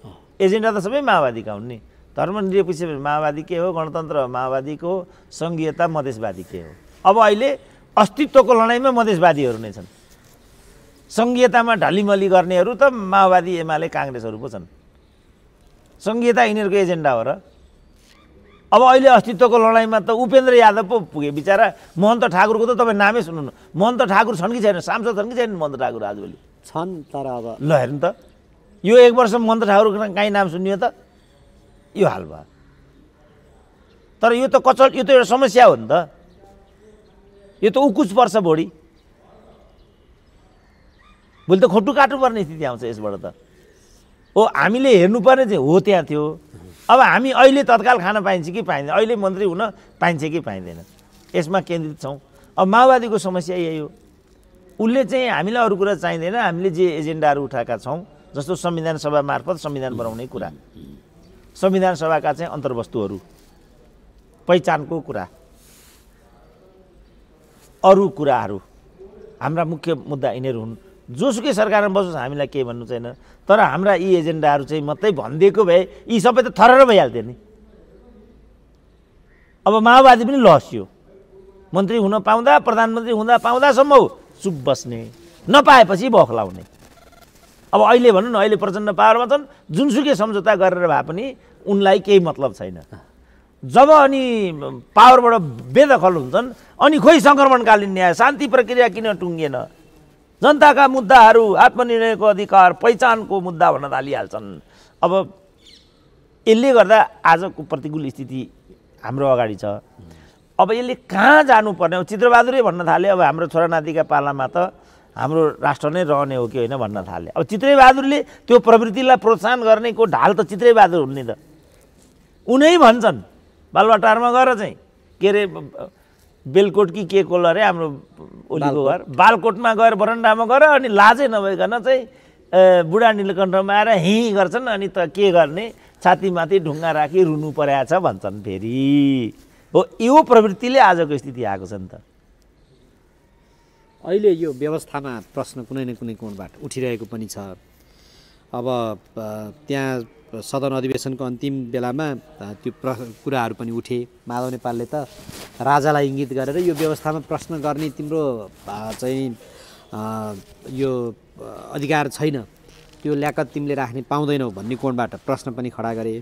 Speaker 1: एजेन्डा त सबै माओवादीका हुन् नि धर्मनिरपेक्ष माओवादी के हो गणतन्त्र माओवादीको हो सङ्घीयता मधेसवादी के हो अब अहिले अस्तित्वको लडाइँमा मधेसवादीहरू नै छन् सङ्घीयतामा ढलिमली गर्नेहरू त माओवादी एमाले काङ्ग्रेसहरू पो छन् सङ्घीयता यिनीहरूको एजेन्डा हो र अब अहिले अस्तित्वको लडाइँमा त उपेन्द्र यादव पो पुगे बिचरा महन्त ठाकुरको त तपाईँ नामै सुन्नु महन्त ठाकुर छन् कि छैन सांसद छन् कि छैन महन्त ठाकुर आजभोलि छन् तर अब ल हेर्नु त यो एक वर्ष महन्त ठाकुर काहीँ नाम सुन्यो त यो हाल भयो तर यो त कचल यो त एउटा समस्या हो नि त यो त उकुच पर्छ भोडी भोलि त खोटु काट्नुपर्ने स्थिति आउँछ यसबाट त ओ हामीले हेर्नुपर्ने चाहिँ हो त्यहाँ थियो अब हामी अहिले तत्काल खान पाइन्छ कि पाइँदैन अहिले मन्त्री हुन पाइन्छ कि पाइँदैन यसमा केन्द्रित छौँ अब माओवादीको समस्या यही हो उसले चाहिँ हामीलाई अरू कुरा चाहिँदैन हामीले जे एजेन्डाहरू उठाएका छौँ जस्तो संविधान सभा मार्फत संविधान बनाउने कुरा संविधान सभाका चाहिँ अन्तर्वस्तुहरू पहिचानको कुरा अरू कुराहरू हाम्रा मुख्य मुद्दा यिनीहरू हुन् जोसुकै सरकारमा बसोस् हामीलाई केही भन्नु छैन तर हाम्रा यी एजेन्डाहरू चाहिँ मात्रै भनिदिएको भए यी सबै त थरेर भइहाल्थ्यो नि अब माओवादी पनि लस्यो मन्त्री हुन पाउँदा प्रधानमन्त्री हुँदा पाउँदासम्म हो चुप बस्ने नपाएपछि बखलाउने अब अहिले भनौँ न अहिले प्रचण्ड पावरमा छन् जुनसुकै सम्झौता गरेर भए पनि उनलाई केही मतलब छैन जब अनि पावरबाट बेदखल हुन्छन् अनि खोइ सङ्क्रमणकालीन न्याय शान्ति प्रक्रिया किन टुङ्गिएन जनताका मुद्दाहरू आत्मनिर्णयको अधिकार पहिचानको मुद्दा भन्न थालिहाल्छन् अब यसले गर्दा आजको प्रतिकूल स्थिति हाम्रो अगाडि छ अब यसले कहाँ जानुपर्ने हो चित्रबहादुरै भन्न थाले अब हाम्रो छोरा नातिका पालामा त हाम्रो राष्ट्र नै रहने हो कि होइन भन्न थाले अब चित्रैबहादुरले त्यो प्रवृत्तिलाई प्रोत्साहन गर्नेको ढाल त चित्रैबहादुर हुन् नि त उनै भन्छन् बालुवाटारमा गएर चाहिँ के अरे बेलकोट कि के कोल अरे हाम्रो ओलीको घर बालकोटमा गएर बरन्डामा गएर अनि लाजै नभइकन चाहिँ बुढा नीलकण्ठमा आएर हिँ गर्छन् अनि त के गर्ने छातीमाथि ढुङ्गा राखी रुनु छ भन्छन् फेरि हो यो प्रवृत्तिले आजको स्थिति आएको छ नि त
Speaker 2: अहिले यो व्यवस्थामा प्रश्न कुनै न कुनै कोणबाट उठिरहेको पनि छ अब त्यहाँ सदन अधिवेशनको अन्तिम बेलामा त्यो प्र कुराहरू पनि उठे माधव नेपालले त राजालाई इङ्गित गरेर यो व्यवस्थामा प्रश्न गर्ने तिम्रो चाहिँ यो अधिकार छैन त्यो ल्याकत तिमीले राख्ने पाउँदैनौ भन्ने कोणबाट प्रश्न पनि खडा गरे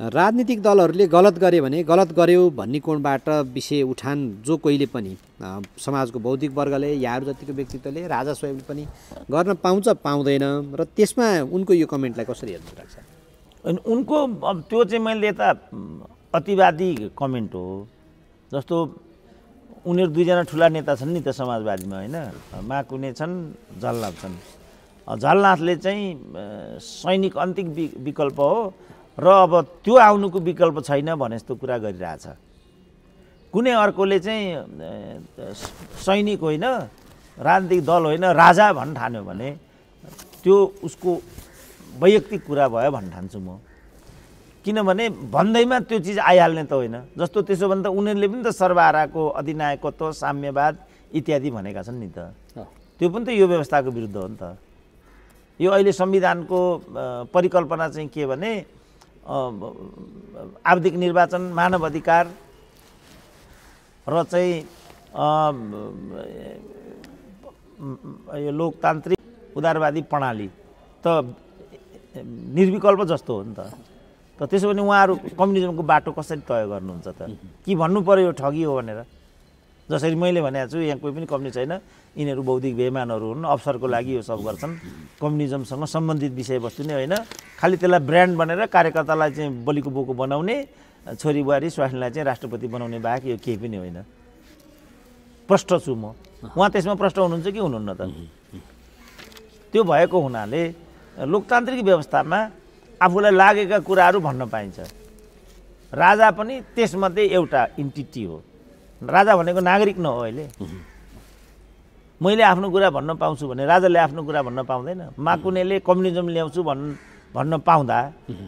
Speaker 2: राजनीतिक दलहरूले गलत गरे भने गलत गर्यो भन्ने कोणबाट विषय उठान जो कोहीले पनि समाजको बौद्धिक वर्गले याहरू जतिको व्यक्तित्वले राजा स्वयंले पनि गर्न पाउँछ पाउँदैन र त्यसमा उनको यो कमेन्टलाई कसरी हेर्नु राख्छ उनको अब त्यो
Speaker 1: चाहिँ मैले यता अतिवादी कमेन्ट हो जस्तो उनीहरू दुईजना ठुला नेता छन् नि त समाजवादीमा होइन माकुने छन् झलनाथ छन् झलनाथले चाहिँ सैनिक अन्तिम विकल्प हो र अब त्यो आउनुको विकल्प छैन भने जस्तो कुरा गरिरहेछ कुनै अर्कोले चाहिँ सैनिक होइन राजनीतिक दल होइन राजा भन्न ठान्यो भने त्यो उसको वैयक्तिक कुरा भयो भन्न ठान्छु म किनभने भन्दैमा त्यो चिज आइहाल्ने त होइन जस्तो त्यसो भने त उनीहरूले पनि त सर्वहाराको अधिनायकत्व साम्यवाद इत्यादि भनेका छन् नि त त्यो पनि त यो व्यवस्थाको विरुद्ध हो नि त यो अहिले संविधानको परिकल्पना चाहिँ के भने आवधिक निर्वाचन मानव अधिकार र चाहिँ यो लोकतान्त्रिक उदारवादी प्रणाली त निर्विकल्प जस्तो हो नि त त त्यसो भने उहाँहरू कम्युनिजमको बाटो कसरी तय गर्नुहुन्छ त कि भन्नु पऱ्यो यो ठगी भनेर जसरी मैले भनेको छु यहाँ कोही पनि कम्युनिस्ट छैन यिनीहरू बौद्धिक बेमानहरू हुन् अवसरको लागि यो सब गर्छन् कम्युनिजमसँग सम्बन्धित विषयवस्तु नै होइन खालि त्यसलाई ब्रान्ड बनेर कार्यकर्तालाई चाहिँ बलिको बोको बनाउने छोरी बुहारी स्वास्नीलाई चाहिँ राष्ट्रपति बनाउने बाहेक यो केही पनि होइन प्रष्ट छु म उहाँ त्यसमा प्रष्ट हुनुहुन्छ कि हुनुहुन्न त त्यो भएको हुनाले लोकतान्त्रिक व्यवस्थामा आफूलाई लागेका कुराहरू भन्न पाइन्छ राजा पनि त्यसमध्ये एउटा इन्टिटी हो राजा भनेको नागरिक न हो अहिले मैले आफ्नो कुरा भन्न पाउँछु भने राजाले आफ्नो कुरा भन्न पाउँदैन माकुनेले कम्युनिजम ल्याउँछु भन् भन्न पाउँदा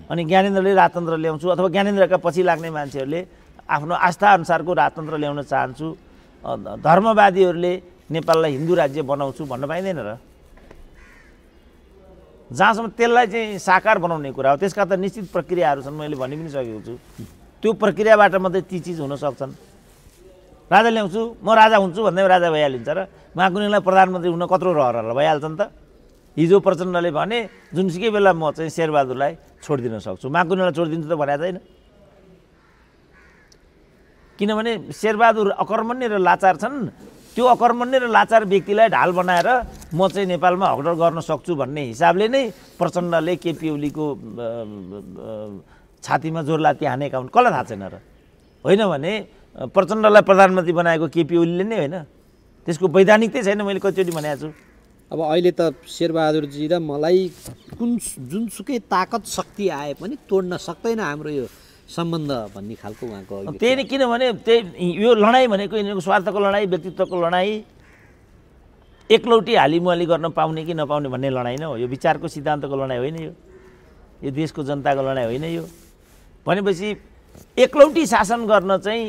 Speaker 1: अनि ज्ञानेन्द्रले राजतन्त्र ल्याउँछु अथवा ज्ञानेन्द्रका पछि लाग्ने मान्छेहरूले आफ्नो आस्थाअनुसारको राजतन्त्र ल्याउन चाहन्छु धर्मवादीहरूले नेपाललाई हिन्दू राज्य बनाउँछु भन्न पाइँदैन र जहाँसम्म त्यसलाई चाहिँ साकार बनाउने कुरा हो त्यसका त निश्चित प्रक्रियाहरू छन् मैले भनि पनि सकेको छु त्यो प्रक्रियाबाट मात्रै ती चिज हुन सक्छन् राजा ल्याउँछु म राजा हुन्छु भन्दै राजा भइहालिन्छ र महाकुनिलाई प्रधानमन्त्री हुन कत्रो रहर भइहाल्छ नि त हिजो प्रचण्डले भने जुनसुकै बेला म चाहिँ शेरबहादुरलाई छोडिदिन सक्छु महाकुनिलाई छोडिदिन्छु त भनेको छैन किनभने शेरबहादुर अकर्मण्य र लाचार छन् त्यो अकर्मण्य र लाचार व्यक्तिलाई ढाल बनाएर म चाहिँ नेपालमा हकडर गर्न सक्छु भन्ने हिसाबले नै प्रचण्डले केपी ओलीको छातीमा लाती हानेका हुन् कसलाई थाहा छैन र होइन भने प्रचण्डलाई प्रधानमन्त्री बनाएको केपी ओलीले
Speaker 2: नै होइन त्यसको वैधानिकतै छैन मैले कतिचोटि भनेको छु अब अहिले त शेरबहादुरजी र मलाई कुन जुनसुकै ताकत शक्ति आए पनि तोड्न सक्दैन हाम्रो यो सम्बन्ध भन्ने खालको उहाँको
Speaker 1: त्यही नै किनभने त्यही यो लडाइँ भनेको यिनीहरूको स्वार्थको लडाइँ व्यक्तित्वको लडाइँ एकलौटी हालिमुहाली गर्न पाउने कि नपाउने भन्ने लडाइँ नै हो यो विचारको सिद्धान्तको लडाइँ होइन यो यो देशको जनताको लडाइँ होइन यो भनेपछि एकलौटी शासन गर्न चाहिँ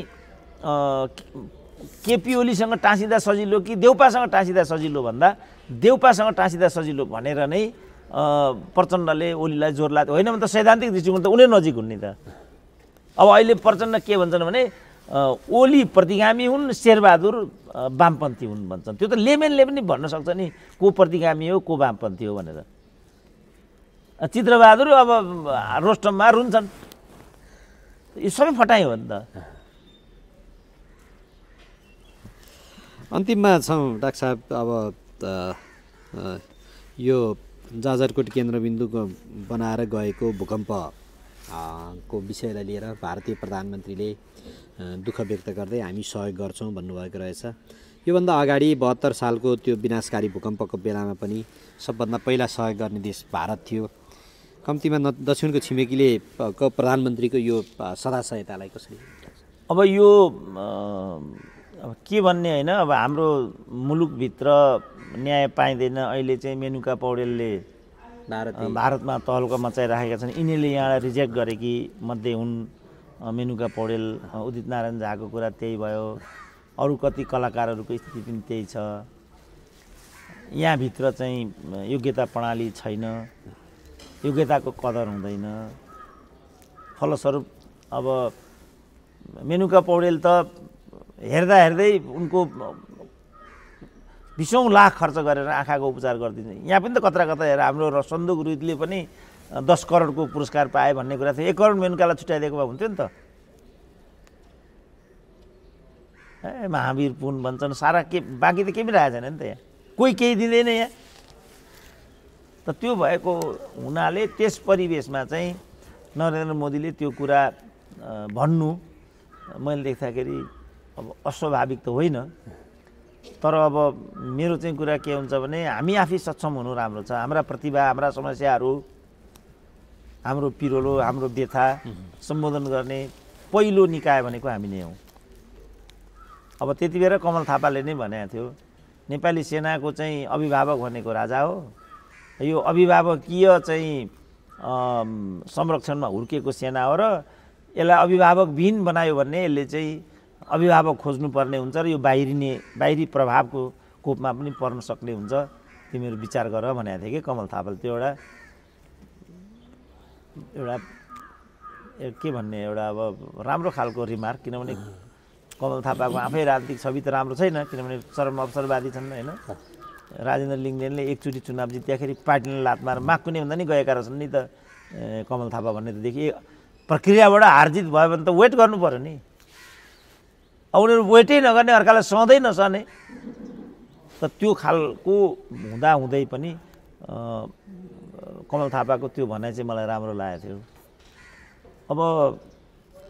Speaker 1: केपी ओलीसँग टाँसिँदा सजिलो कि देउपासँग टाँसिँदा सजिलो भन्दा देउपासँग टाँसिँदा सजिलो भनेर नै प्रचण्डले ओलीलाई जोर लाग्थ्यो होइन भने त सैद्धान्तिक दृष्टिकोण त उनी नजिक हुन् नि त अब अहिले प्रचण्ड के भन्छन् भने ओली प्रतिगामी हुन् शेरबहादुर वामपन्थी हुन् भन्छन् त्यो त लेमेनले पनि भन्न सक्छ नि को प्रतिगामी हो को वामपन्थी हो भनेर चित्रबहादुर अब रोस्टममा रुन्छन् यो सबै फटाइ हो नि त
Speaker 2: अन्तिममा छौँ डाक्टर साहब अब यो जाजरकोट केन्द्रबिन्दु बनाएर गएको भूकम्प को विषयलाई लिएर भारतीय प्रधानमन्त्रीले दुःख व्यक्त गर्दै हामी सहयोग गर्छौँ भन्नुभएको रहेछ योभन्दा अगाडि बहत्तर सालको त्यो विनाशकारी भूकम्पको बेलामा पनि सबभन्दा पहिला सहयोग गर्ने देश भारत थियो कम्तीमा न दक्षिणको छिमेकीले प्रधानमन्त्रीको यो सदा सहायतालाई कसरी अब यो अब के भन्ने
Speaker 1: होइन अब हाम्रो मुलुकभित्र न्याय पाइँदैन अहिले चाहिँ मेनुका पौडेलले भारत भारतमा तहल्का मचाइराखेका छन् यिनीहरूले यहाँलाई रिजेक्ट गरेकी मध्ये हुन् मेनुका पौडेल उदित नारायण झाको कुरा त्यही भयो अरू कति कलाकारहरूको स्थिति पनि त्यही छ यहाँभित्र चाहिँ योग्यता प्रणाली छैन योग्यताको कदर हुँदैन फलस्वरूप अब मेनुका पौडेल त हेर्दा हेर्दै उनको बिसौँ लाख खर्च गरेर आँखाको उपचार गरिदिन्छ यहाँ पनि त कता कता हेर हाम्रो सन्दुक रुदले पनि दस करोडको पुरस्कार पाए भन्ने कुरा थियो एक करोड मेनुकालाई छुट्याइदिएको भए हुन्थ्यो नि त ए महावीर पुन भन्छन् सारा के बाँकी त केही पनि राखेको छैन नि त यहाँ कोही केही दिँदैन यहाँ त त्यो भएको हुनाले त्यस परिवेशमा चाहिँ नरेन्द्र मोदीले त्यो कुरा भन्नु मैले देख्दाखेरि अब अस्वाभाविक त होइन तर अब मेरो चाहिँ कुरा के हुन्छ भने हामी आफै सक्षम हुनु राम्रो छ हाम्रा प्रतिभा हाम्रा समस्याहरू हाम्रो पिरोलो हाम्रो व्यथा सम्बोधन गर्ने पहिलो निकाय भनेको हामी नै हौँ अब त्यति बेला कमल थापाले नै भनेको थियो नेपाली सेनाको चाहिँ अभिभावक भनेको राजा हो यो अभिभावकीय चाहिँ संरक्षणमा हुर्किएको सेना हो र यसलाई अभिभावकविहीन बनायो भने यसले चाहिँ अभिभावक खोज्नुपर्ने हुन्छ र यो बाहिरिने बाहिरी प्रभावको कोपमा पनि पर्न सक्ने हुन्छ तिमीहरू विचार गर भनेको थिएँ कि कमल थापाले त्यो एउटा एउटा के भन्ने एउटा अब राम्रो खालको रिमार्क किनभने कमल थापाको आफै राजनीतिक छवि त राम्रो छैन किनभने चरम अवसरवादी छन् होइन राजेन्द्र लिङ्गदेनले एकचोटि चुनाव जित्दाखेरि पार्टीले लात मार माग भन्दा नि गएका रहेछन् नि त कमल थापा भन्ने त देखि प्रक्रियाबाट हारजित भयो भने त वेट गर्नु पऱ्यो नि अब उनीहरू वेटै नगर्ने अर्कालाई सधैँ नसहने त त्यो खालको हुँदा हुँदै पनि कमल थापाको त्यो भनाइ चाहिँ मलाई राम्रो लागेको थियो अब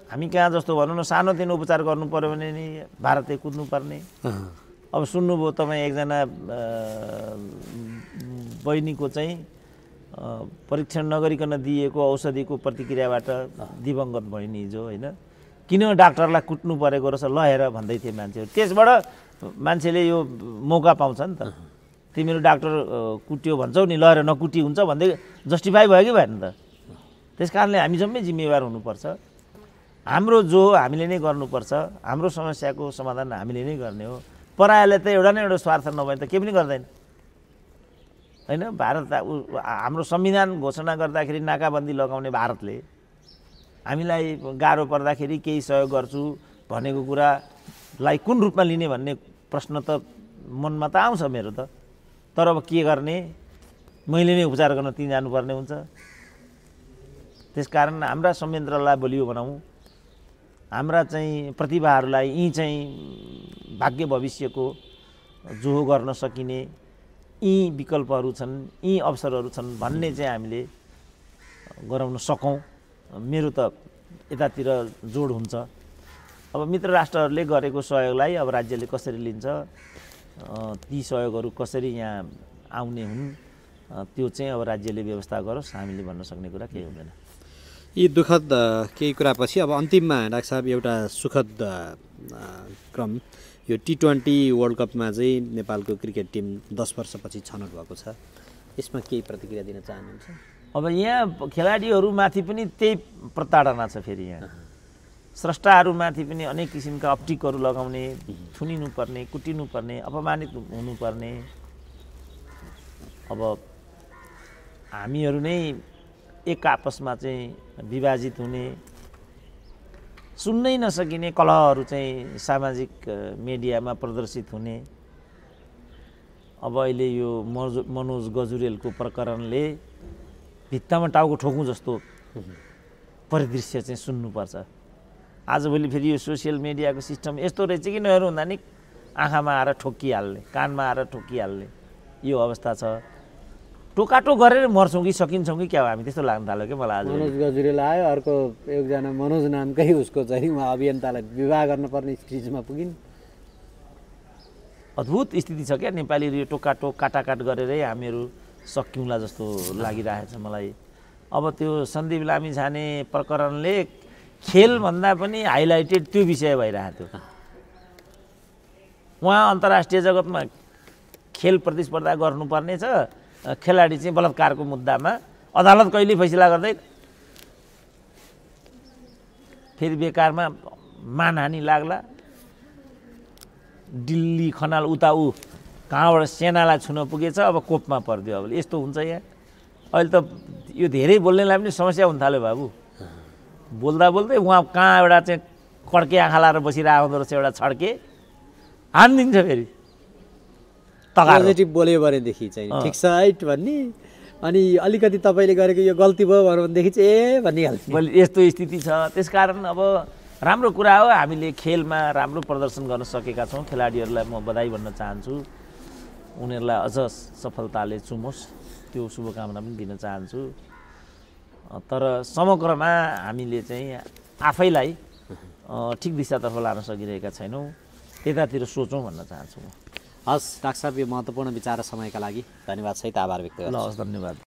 Speaker 1: हामी कहाँ जस्तो भनौँ न सानोतिनो उपचार गर्नु पऱ्यो भने नि भारतै कुद्नुपर्ने अब सुन्नुभयो तपाईँ एकजना बहिनीको चाहिँ परीक्षण नगरिकन दिएको औषधिको प्रतिक्रियाबाट दिवङ्गत बहिनी हिजो होइन किन डाक्टरलाई कुट्नु परेको रहेछ हेर भन्दै थिए मान्छेहरू त्यसबाट मान्छेले यो मौका पाउँछ नि त तिमीहरू डाक्टर कुट्यो भन्छौ नि लहर नकुटी हुन्छ भन्दै जस्टिफाई भयो कि भएन त त्यस कारणले हामी जम्मै जिम्मेवार हुनुपर्छ हाम्रो जो हामीले नै गर्नुपर्छ हाम्रो समस्याको समाधान हामीले नै गर्ने हो परायाले त एउटा न एउटा स्वार्थ नभए त केही पनि गर्दैन होइन भारत हाम्रो संविधान घोषणा गर्दाखेरि नाकाबन्दी लगाउने भारतले हामीलाई गाह्रो पर्दाखेरि केही सहयोग गर्छु भनेको कुरालाई कुन रूपमा लिने भन्ने प्रश्न त मनमा त आउँछ मेरो त तर अब के गर्ने मैले नै उपचार गर्न त्यहीँ जानुपर्ने हुन्छ त्यस कारण हाम्रा संयन्त्रलाई बोलियो भनौँ हाम्रा चाहिँ प्रतिभाहरूलाई यी चाहिँ भाग्य भविष्यको जोहो गर्न सकिने यी विकल्पहरू छन् यी अवसरहरू छन् भन्ने चाहिँ हामीले गराउन सकौँ मेरो त यतातिर जोड हुन्छ अब मित्र राष्ट्रहरूले गरेको सहयोगलाई अब राज्यले कसरी लिन्छ ती सहयोगहरू कसरी यहाँ आउने हुन् त्यो चाहिँ अब राज्यले व्यवस्था गरोस् हामीले भन्न सक्ने कुरा केही
Speaker 2: हुँदैन यी दुःखद केही कुरापछि अब अन्तिममा डाक्टर साहब एउटा सुखद क्रम यो टी ट्वेन्टी वर्ल्ड कपमा चाहिँ नेपालको क्रिकेट टिम दस वर्षपछि छनौट भएको छ यसमा केही प्रतिक्रिया दिन चाहनुहुन्छ
Speaker 1: अब यहाँ खेलाडीहरूमाथि पनि त्यही प्रताडना छ फेरि यहाँ स्रष्टाहरूमाथि पनि अनेक किसिमका अप्टिकहरू लगाउने थुनिनुपर्ने कुटिनुपर्ने अपमानित हुनुपर्ने अब हामीहरू नै एक आपसमा चाहिँ विभाजित हुने सुन्नै नसकिने कलहहरू चाहिँ सामाजिक मिडियामा प्रदर्शित हुने अब अहिले यो मनोज गजुरेलको प्रकरणले भित्तामा टाउको ठोकौँ जस्तो परिदृश्य चाहिँ सुन्नुपर्छ आजभोलि फेरि यो सोसियल मिडियाको सिस्टम यस्तो रहेछ कि नहेर हुँदा नि आँखामा आएर ठोकिहाल्ने कानमा आएर ठोकिहाल्ने यो अवस्था छ टोकाटो गरेर मर्छौँ कि सकिन्छौँ कि क्या हामी त्यस्तो लाग्नु थाल्यो कि मलाई आज मनोज
Speaker 2: गजुरेल आयो अर्को एकजना मनोज नामकै उसको चाहिँ उहाँ अभियन्तालाई विवाह गर्नुपर्ने स्थितिमा पुगिन्
Speaker 1: अद्भुत स्थिति छ क्या नेपालीहरू यो टोकाटो काटाकाट गरेरै हामीहरू सक्यौँला जस्तो लागिरहेछ मलाई अब त्यो सन्दीप लामी छाने प्रकरणले खेलभन्दा पनि हाइलाइटेड त्यो विषय भइरहेको थियो उहाँ अन्तर्राष्ट्रिय जगतमा खेल प्रतिस्पर्धा गर्नुपर्ने छ खेलाडी चाहिँ बलात्कारको मुद्दामा अदालत कहिले फैसला गर्दैन फेरि बेकारमा मानहानि लाग्ला दिल्ली खनाल उता कहाँबाट सेनालाई छुन पुगेछ अब कोपमा परिदियो अब यस्तो हुन्छ यहाँ अहिले त यो धेरै बोल्नेलाई पनि समस्या हुन थाल्यो बाबु बोल्दा बोल्दै उहाँ कहाँ एउटा चाहिँ कड्के आँखा लाएर बसिरहेको हुँदो रहेछ एउटा छड्के
Speaker 2: हानिदिन्छ फेरि पोजिटिभ बोल्यो भनेदेखि चाहिँ ठिक छ हाइट भन्ने अनि अलिकति तपाईँले गरेको यो गल्ती भयो भनेदेखि चाहिँ ए भनिहाल्छ यस्तो स्थिति छ त्यस
Speaker 1: कारण अब राम्रो कुरा हो हामीले खेलमा राम्रो प्रदर्शन गर्न सकेका छौँ खेलाडीहरूलाई म बधाई भन्न चाहन्छु उनीहरूलाई अझ सफलताले चुमोस् त्यो शुभकामना पनि दिन चाहन्छु तर समग्रमा हामीले चाहिँ आफैलाई ठिक दिशातर्फ लान सकिरहेका छैनौँ त्यतातिर सोचौँ भन्न
Speaker 2: चाहन्छु म हस् डाक्टर साहब यो महत्त्वपूर्ण विचार र समयका लागि धन्यवाद सहित आभार व्यक्त ल हस्
Speaker 1: धन्यवाद